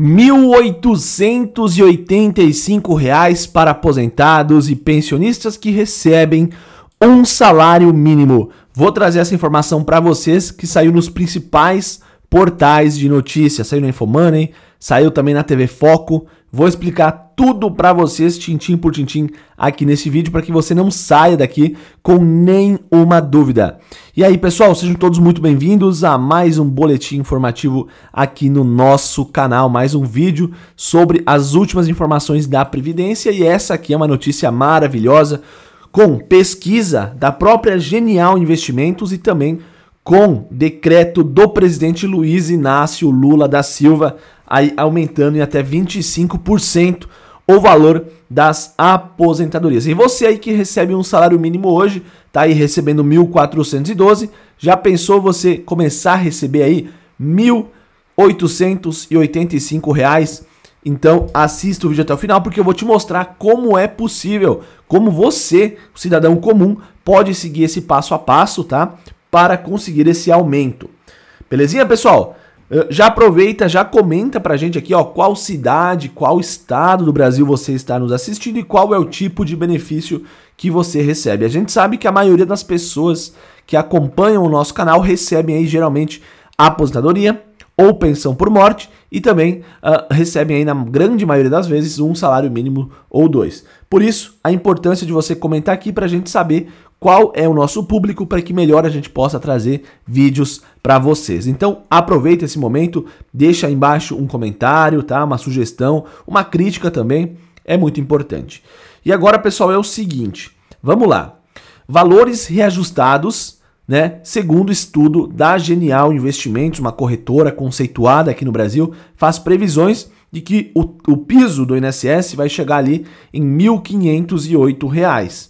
1.885 reais para aposentados e pensionistas que recebem um salário mínimo. Vou trazer essa informação para vocês que saiu nos principais portais de notícias, saiu na Infomoney, saiu também na TV Foco. Vou explicar tudo para vocês, tintim por tintim, aqui nesse vídeo, para que você não saia daqui com nenhuma dúvida. E aí, pessoal, sejam todos muito bem-vindos a mais um boletim informativo aqui no nosso canal, mais um vídeo sobre as últimas informações da Previdência, e essa aqui é uma notícia maravilhosa, com pesquisa da própria Genial Investimentos e também com decreto do presidente Luiz Inácio Lula da Silva, aí aumentando em até 25% o valor das aposentadorias. E você aí que recebe um salário mínimo hoje, tá aí recebendo 1.412, já pensou você começar a receber aí 1.885 reais? Então assista o vídeo até o final porque eu vou te mostrar como é possível, como você, cidadão comum, pode seguir esse passo a passo, tá? Para conseguir esse aumento. Belezinha, pessoal? Eh, já aproveita, já comenta pra gente aqui, ó, qual cidade, qual estado do Brasil você está nos assistindo e qual é o tipo de benefício que você recebe. A gente sabe que a maioria das pessoas que acompanham o nosso canal recebem aí geralmente aposentadoria ou pensão por morte e também uh, recebem aí na grande maioria das vezes um salário mínimo ou dois. Por isso, a importância de você comentar aqui pra gente saber qual é o nosso público para que melhor a gente possa trazer vídeos para vocês. Então, aproveita esse momento, deixa aí embaixo um comentário, tá? Uma sugestão, uma crítica também, é muito importante. E agora, pessoal, é o seguinte, vamos lá. Valores reajustados, né? Segundo estudo da Genial Investimentos, uma corretora conceituada aqui no Brasil, faz previsões de que o, o piso do INSS vai chegar ali em R$ 1.508.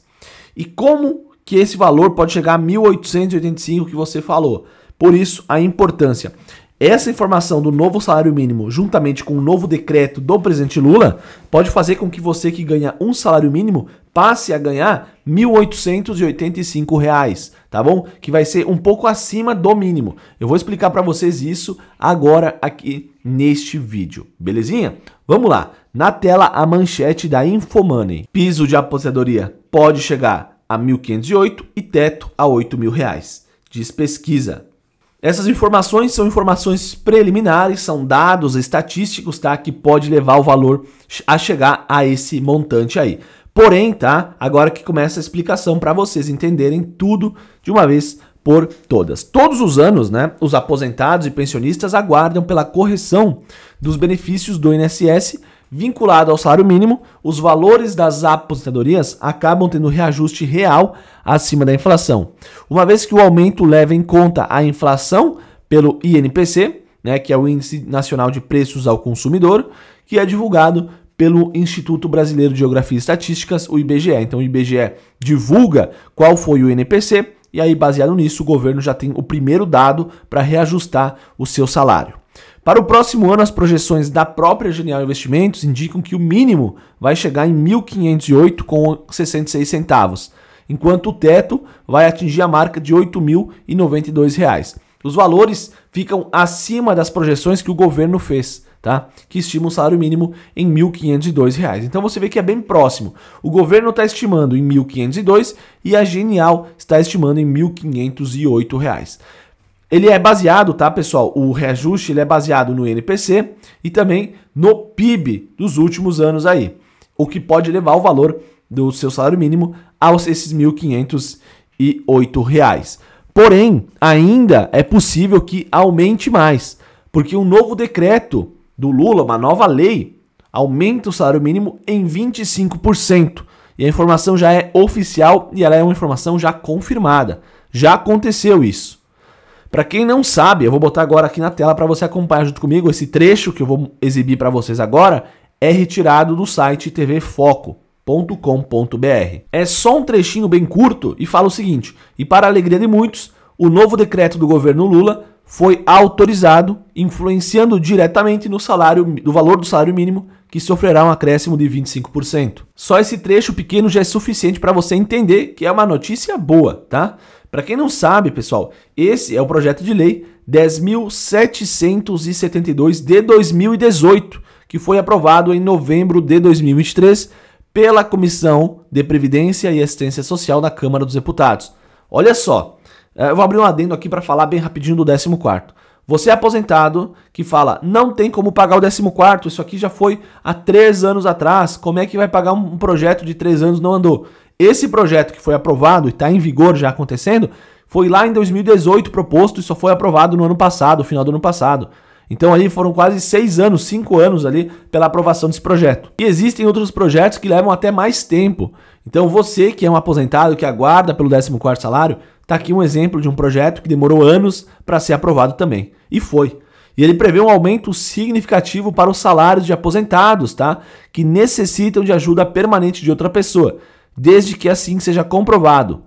E como que esse valor pode chegar a 1.885 que você falou. Por isso, a importância. Essa informação do novo salário mínimo, juntamente com o novo decreto do presidente Lula, pode fazer com que você que ganha um salário mínimo passe a ganhar R$ 1.885, reais, tá bom? Que vai ser um pouco acima do mínimo. Eu vou explicar para vocês isso agora aqui neste vídeo, belezinha? Vamos lá. Na tela a manchete da Infomoney. Piso de aposentadoria pode chegar a 1.508 e teto a R$ 8.000, diz pesquisa. Essas informações são informações preliminares, são dados estatísticos, tá? Que pode levar o valor a chegar a esse montante aí. Porém, tá? Agora que começa a explicação para vocês entenderem tudo de uma vez por todas. Todos os anos, né, os aposentados e pensionistas aguardam pela correção dos benefícios do INSS vinculado ao salário mínimo, os valores das aposentadorias acabam tendo reajuste real acima da inflação. Uma vez que o aumento leva em conta a inflação pelo INPC, né, que é o Índice Nacional de Preços ao Consumidor, que é divulgado pelo Instituto Brasileiro de Geografia e Estatísticas, o IBGE. Então o IBGE divulga qual foi o INPC e aí baseado nisso o governo já tem o primeiro dado para reajustar o seu salário. Para o próximo ano, as projeções da própria Genial Investimentos indicam que o mínimo vai chegar em 1.508,66 centavos, enquanto o teto vai atingir a marca de R$ 8.092. Reais. Os valores ficam acima das projeções que o governo fez, tá? Que estima o salário mínimo em R$ 1.502. Então você vê que é bem próximo. O governo está estimando em R$ 1.502 e a Genial está estimando em R$ 1.508. Ele é baseado, tá, pessoal? O reajuste ele é baseado no NPC e também no PIB dos últimos anos aí, o que pode levar o valor do seu salário mínimo aos esses R$ 1.508. Porém, ainda é possível que aumente mais, porque um novo decreto do Lula, uma nova lei, aumenta o salário mínimo em 25%. E a informação já é oficial e ela é uma informação já confirmada. Já aconteceu isso. Para quem não sabe, eu vou botar agora aqui na tela para você acompanhar junto comigo esse trecho que eu vou exibir para vocês agora é retirado do site tvfoco.com.br. É só um trechinho bem curto e fala o seguinte: e para a alegria de muitos, o novo decreto do governo Lula foi autorizado, influenciando diretamente no salário, do valor do salário mínimo, que sofrerá um acréscimo de 25%. Só esse trecho pequeno já é suficiente para você entender que é uma notícia boa, tá? Para quem não sabe, pessoal, esse é o projeto de lei 10.772 de 2018, que foi aprovado em novembro de 2023 pela Comissão de Previdência e Assistência Social da Câmara dos Deputados. Olha só, eh, eu vou abrir um adendo aqui para falar bem rapidinho do 14. Você é aposentado que fala, não tem como pagar o 14, isso aqui já foi há três anos atrás, como é que vai pagar um projeto de três anos não andou? Esse projeto que foi aprovado e está em vigor já acontecendo, foi lá em 2018 proposto e só foi aprovado no ano passado, final do ano passado. Então ali foram quase seis anos, cinco anos ali pela aprovação desse projeto. E existem outros projetos que levam até mais tempo. Então você que é um aposentado que aguarda pelo 14 salário, tá aqui um exemplo de um projeto que demorou anos para ser aprovado também. E foi. E ele prevê um aumento significativo para os salários de aposentados, tá? Que necessitam de ajuda permanente de outra pessoa desde que assim seja comprovado,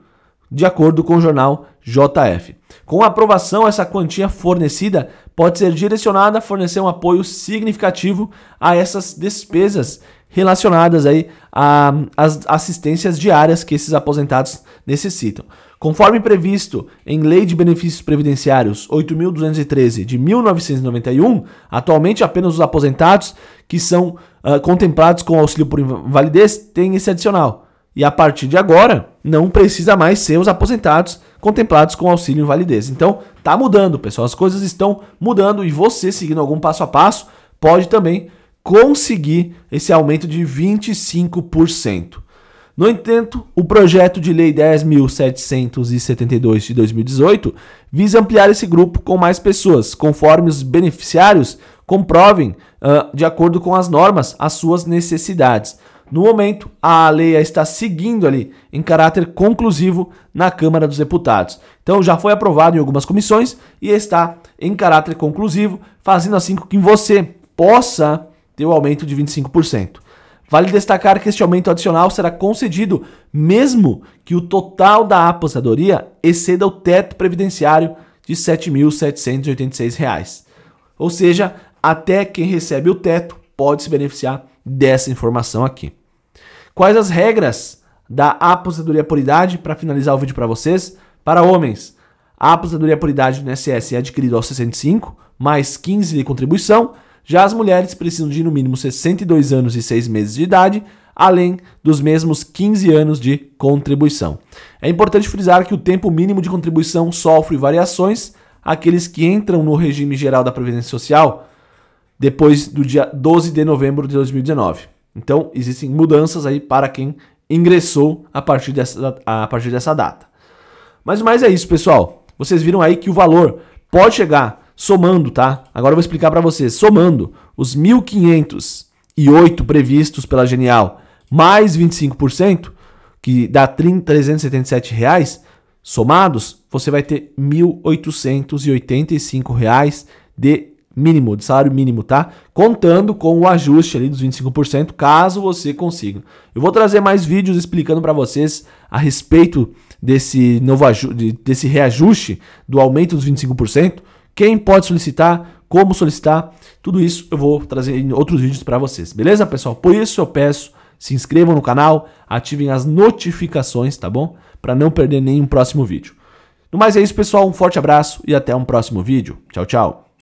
de acordo com o jornal JF. Com a aprovação, essa quantia fornecida pode ser direcionada a fornecer um apoio significativo a essas despesas relacionadas aí às assistências diárias que esses aposentados necessitam. Conforme previsto em Lei de Benefícios Previdenciários 8.213 de 1991, atualmente apenas os aposentados que são uh, contemplados com auxílio por invalidez têm esse adicional e a partir de agora não precisa mais ser os aposentados contemplados com auxílio invalidez. Então, tá mudando, pessoal. As coisas estão mudando e você seguindo algum passo a passo pode também conseguir esse aumento de 25%. No entanto, o projeto de lei 10.772 de 2018 visa ampliar esse grupo com mais pessoas, conforme os beneficiários comprovem, uh, de acordo com as normas, as suas necessidades. No momento, a lei está seguindo ali em caráter conclusivo na Câmara dos Deputados. Então já foi aprovado em algumas comissões e está em caráter conclusivo, fazendo assim com que você possa ter o um aumento de 25%. Vale destacar que este aumento adicional será concedido mesmo que o total da aposentadoria exceda o teto previdenciário de R$ 7.786. Ou seja, até quem recebe o teto pode se beneficiar dessa informação aqui. Quais as regras da aposentadoria por idade para finalizar o vídeo para vocês? Para homens, a aposentadoria por idade no SS é adquirida aos 65 mais 15 de contribuição. Já as mulheres precisam de no mínimo 62 anos e 6 meses de idade, além dos mesmos 15 anos de contribuição. É importante frisar que o tempo mínimo de contribuição sofre variações. Aqueles que entram no regime geral da Previdência Social depois do dia 12 de novembro de 2019. Então, existem mudanças aí para quem ingressou a partir dessa, a partir dessa data. Mas mais é isso, pessoal. Vocês viram aí que o valor pode chegar somando, tá? Agora eu vou explicar para vocês. Somando os 1.508 previstos pela Genial mais 25%, que dá R$ reais. somados, você vai ter R$ 1.885 de mínimo, de salário mínimo, tá? Contando com o ajuste ali dos 25%, caso você consiga. Eu vou trazer mais vídeos explicando para vocês a respeito desse novo desse reajuste do aumento dos 25%, quem pode solicitar, como solicitar, tudo isso eu vou trazer em outros vídeos para vocês. Beleza, pessoal? Por isso eu peço se inscrevam no canal, ativem as notificações, tá bom? Para não perder nenhum próximo vídeo. No mais é isso, pessoal. Um forte abraço e até um próximo vídeo. Tchau, tchau.